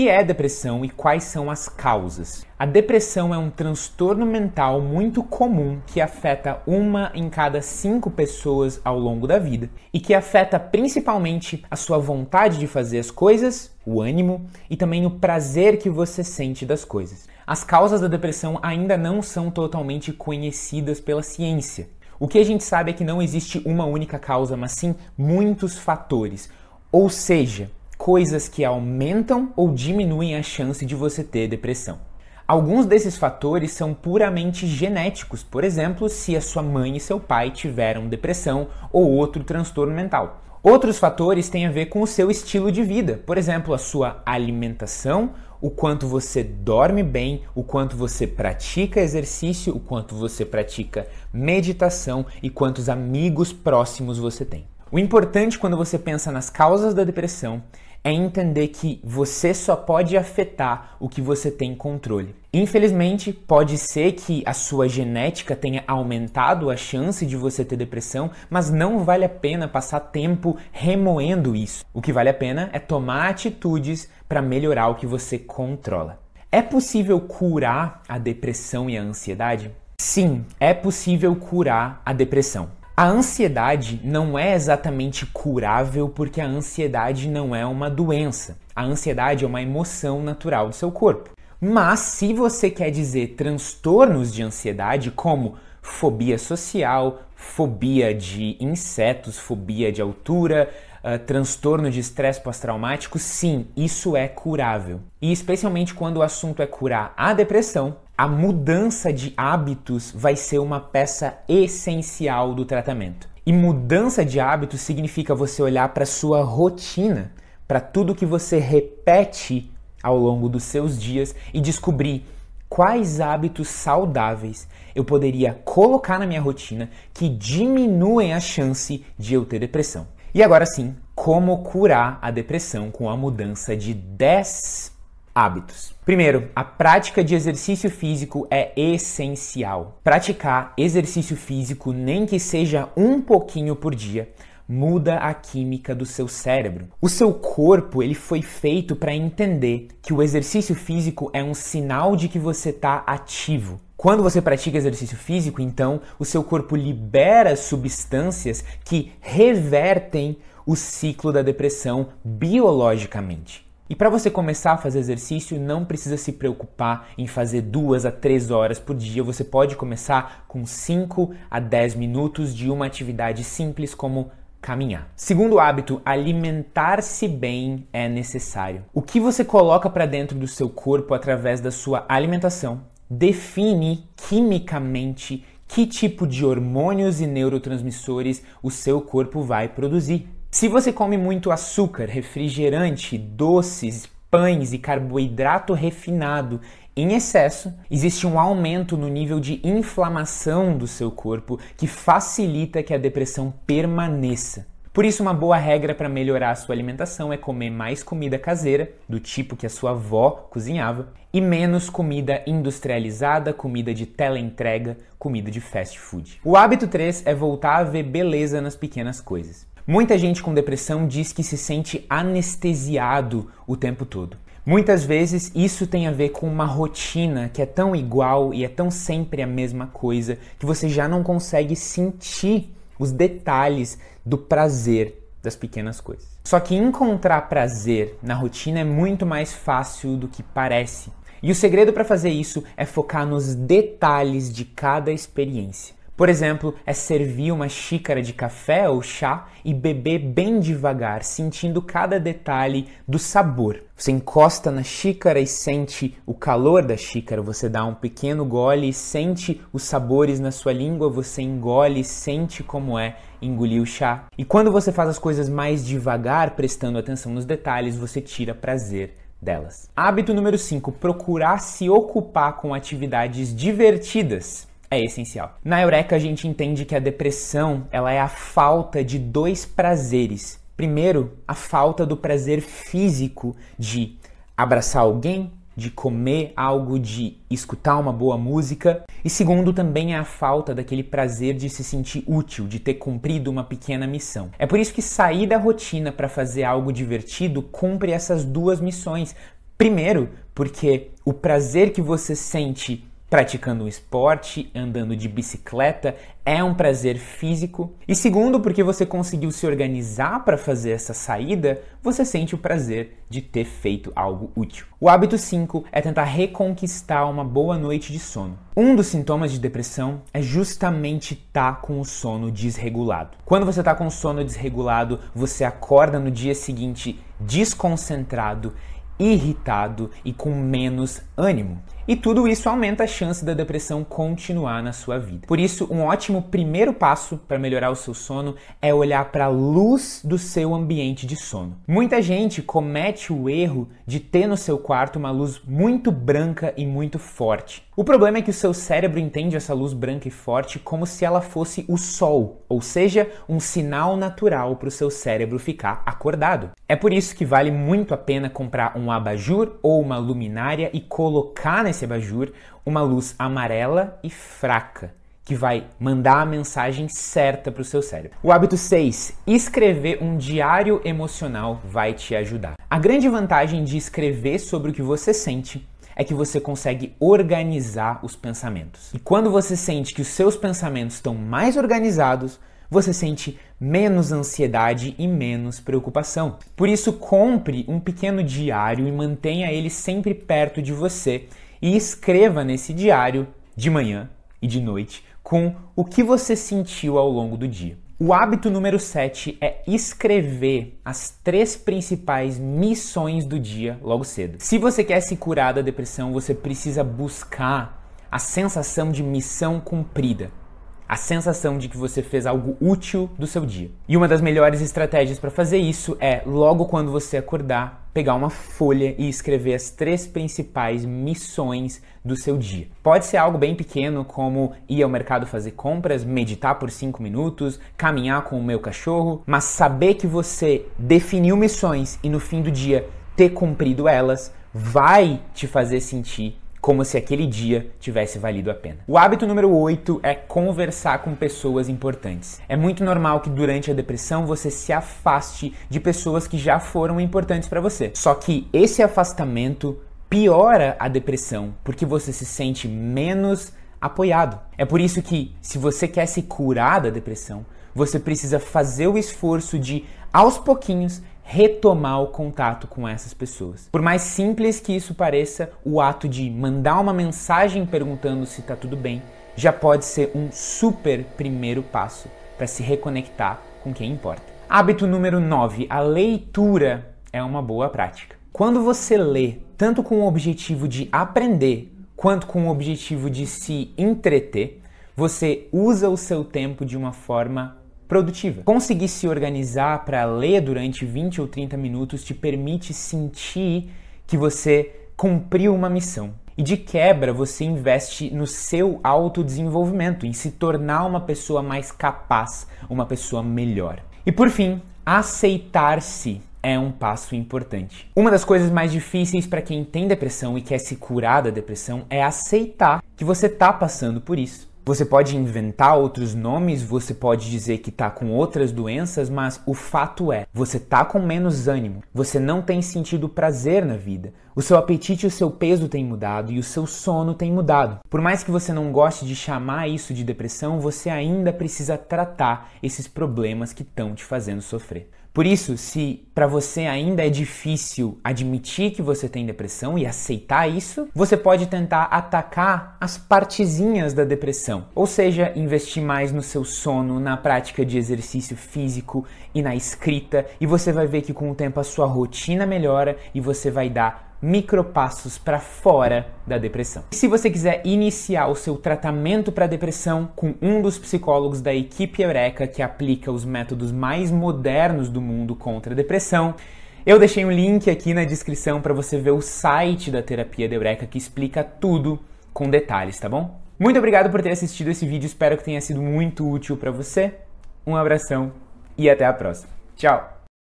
que é depressão e quais são as causas? A depressão é um transtorno mental muito comum que afeta uma em cada cinco pessoas ao longo da vida e que afeta principalmente a sua vontade de fazer as coisas, o ânimo e também o prazer que você sente das coisas. As causas da depressão ainda não são totalmente conhecidas pela ciência. O que a gente sabe é que não existe uma única causa, mas sim muitos fatores. Ou seja, coisas que aumentam ou diminuem a chance de você ter depressão. Alguns desses fatores são puramente genéticos, por exemplo, se a sua mãe e seu pai tiveram depressão ou outro transtorno mental. Outros fatores têm a ver com o seu estilo de vida, por exemplo, a sua alimentação, o quanto você dorme bem, o quanto você pratica exercício, o quanto você pratica meditação e quantos amigos próximos você tem. O importante quando você pensa nas causas da depressão é entender que você só pode afetar o que você tem controle. Infelizmente, pode ser que a sua genética tenha aumentado a chance de você ter depressão, mas não vale a pena passar tempo remoendo isso. O que vale a pena é tomar atitudes para melhorar o que você controla. É possível curar a depressão e a ansiedade? Sim, é possível curar a depressão. A ansiedade não é exatamente curável porque a ansiedade não é uma doença. A ansiedade é uma emoção natural do seu corpo. Mas se você quer dizer transtornos de ansiedade, como fobia social, fobia de insetos, fobia de altura, uh, transtorno de estresse pós-traumático, sim, isso é curável. E especialmente quando o assunto é curar a depressão, a mudança de hábitos vai ser uma peça essencial do tratamento. E mudança de hábitos significa você olhar para sua rotina, para tudo que você repete ao longo dos seus dias e descobrir quais hábitos saudáveis eu poderia colocar na minha rotina que diminuem a chance de eu ter depressão. E agora sim, como curar a depressão com a mudança de 10 hábitos. Primeiro, a prática de exercício físico é essencial. Praticar exercício físico, nem que seja um pouquinho por dia, muda a química do seu cérebro. O seu corpo ele foi feito para entender que o exercício físico é um sinal de que você está ativo. Quando você pratica exercício físico, então o seu corpo libera substâncias que revertem o ciclo da depressão biologicamente. E para você começar a fazer exercício, não precisa se preocupar em fazer duas a três horas por dia. Você pode começar com 5 a 10 minutos de uma atividade simples como caminhar. Segundo hábito, alimentar-se bem é necessário. O que você coloca para dentro do seu corpo através da sua alimentação define quimicamente que tipo de hormônios e neurotransmissores o seu corpo vai produzir. Se você come muito açúcar, refrigerante, doces, pães e carboidrato refinado em excesso, existe um aumento no nível de inflamação do seu corpo que facilita que a depressão permaneça. Por isso, uma boa regra para melhorar a sua alimentação é comer mais comida caseira, do tipo que a sua avó cozinhava, e menos comida industrializada, comida de teleentrega, comida de fast food. O hábito 3 é voltar a ver beleza nas pequenas coisas. Muita gente com depressão diz que se sente anestesiado o tempo todo. Muitas vezes isso tem a ver com uma rotina que é tão igual e é tão sempre a mesma coisa que você já não consegue sentir os detalhes do prazer das pequenas coisas. Só que encontrar prazer na rotina é muito mais fácil do que parece. E o segredo para fazer isso é focar nos detalhes de cada experiência. Por exemplo, é servir uma xícara de café ou chá e beber bem devagar, sentindo cada detalhe do sabor. Você encosta na xícara e sente o calor da xícara, você dá um pequeno gole e sente os sabores na sua língua, você engole e sente como é engolir o chá. E quando você faz as coisas mais devagar, prestando atenção nos detalhes, você tira prazer delas. Hábito número 5: procurar se ocupar com atividades divertidas é essencial. Na Eureka a gente entende que a depressão, ela é a falta de dois prazeres. Primeiro, a falta do prazer físico de abraçar alguém, de comer algo, de escutar uma boa música. E segundo, também é a falta daquele prazer de se sentir útil, de ter cumprido uma pequena missão. É por isso que sair da rotina para fazer algo divertido cumpre essas duas missões. Primeiro, porque o prazer que você sente praticando um esporte, andando de bicicleta, é um prazer físico. E segundo, porque você conseguiu se organizar para fazer essa saída, você sente o prazer de ter feito algo útil. O hábito 5 é tentar reconquistar uma boa noite de sono. Um dos sintomas de depressão é justamente estar tá com o sono desregulado. Quando você está com o sono desregulado, você acorda no dia seguinte desconcentrado, irritado e com menos ânimo e tudo isso aumenta a chance da depressão continuar na sua vida. Por isso, um ótimo primeiro passo para melhorar o seu sono é olhar para a luz do seu ambiente de sono. Muita gente comete o erro de ter no seu quarto uma luz muito branca e muito forte. O problema é que o seu cérebro entende essa luz branca e forte como se ela fosse o sol, ou seja, um sinal natural para o seu cérebro ficar acordado. É por isso que vale muito a pena comprar um abajur ou uma luminária e colocar nesse Sebajur uma luz amarela e fraca que vai mandar a mensagem certa para o seu cérebro. O hábito 6, escrever um diário emocional vai te ajudar. A grande vantagem de escrever sobre o que você sente é que você consegue organizar os pensamentos. E quando você sente que os seus pensamentos estão mais organizados, você sente menos ansiedade e menos preocupação. Por isso, compre um pequeno diário e mantenha ele sempre perto de você e escreva nesse diário de manhã e de noite com o que você sentiu ao longo do dia. O hábito número 7 é escrever as três principais missões do dia logo cedo. Se você quer se curar da depressão, você precisa buscar a sensação de missão cumprida. A sensação de que você fez algo útil do seu dia. E uma das melhores estratégias para fazer isso é logo quando você acordar, pegar uma folha e escrever as três principais missões do seu dia. Pode ser algo bem pequeno, como ir ao mercado fazer compras, meditar por cinco minutos, caminhar com o meu cachorro, mas saber que você definiu missões e no fim do dia ter cumprido elas vai te fazer sentir como se aquele dia tivesse valido a pena. O hábito número 8 é conversar com pessoas importantes. É muito normal que durante a depressão você se afaste de pessoas que já foram importantes para você. Só que esse afastamento piora a depressão porque você se sente menos apoiado. É por isso que se você quer se curar da depressão, você precisa fazer o esforço de aos pouquinhos retomar o contato com essas pessoas. Por mais simples que isso pareça, o ato de mandar uma mensagem perguntando se está tudo bem já pode ser um super primeiro passo para se reconectar com quem importa. Hábito número 9: a leitura é uma boa prática. Quando você lê, tanto com o objetivo de aprender, quanto com o objetivo de se entreter, você usa o seu tempo de uma forma produtiva. Conseguir se organizar para ler durante 20 ou 30 minutos te permite sentir que você cumpriu uma missão. E de quebra, você investe no seu autodesenvolvimento, em se tornar uma pessoa mais capaz, uma pessoa melhor. E por fim, aceitar-se é um passo importante. Uma das coisas mais difíceis para quem tem depressão e quer se curar da depressão é aceitar que você está passando por isso. Você pode inventar outros nomes, você pode dizer que tá com outras doenças, mas o fato é, você tá com menos ânimo, você não tem sentido prazer na vida. O seu apetite e o seu peso têm mudado e o seu sono tem mudado. Por mais que você não goste de chamar isso de depressão, você ainda precisa tratar esses problemas que estão te fazendo sofrer. Por isso, se para você ainda é difícil admitir que você tem depressão e aceitar isso, você pode tentar atacar as partezinhas da depressão. Ou seja, investir mais no seu sono, na prática de exercício físico e na escrita, e você vai ver que com o tempo a sua rotina melhora e você vai dar micropassos para fora da depressão. E se você quiser iniciar o seu tratamento para depressão com um dos psicólogos da equipe Eureka que aplica os métodos mais modernos do mundo contra a depressão, eu deixei um link aqui na descrição para você ver o site da terapia da Eureka que explica tudo com detalhes, tá bom? Muito obrigado por ter assistido esse vídeo, espero que tenha sido muito útil para você. Um abração e até a próxima. Tchau.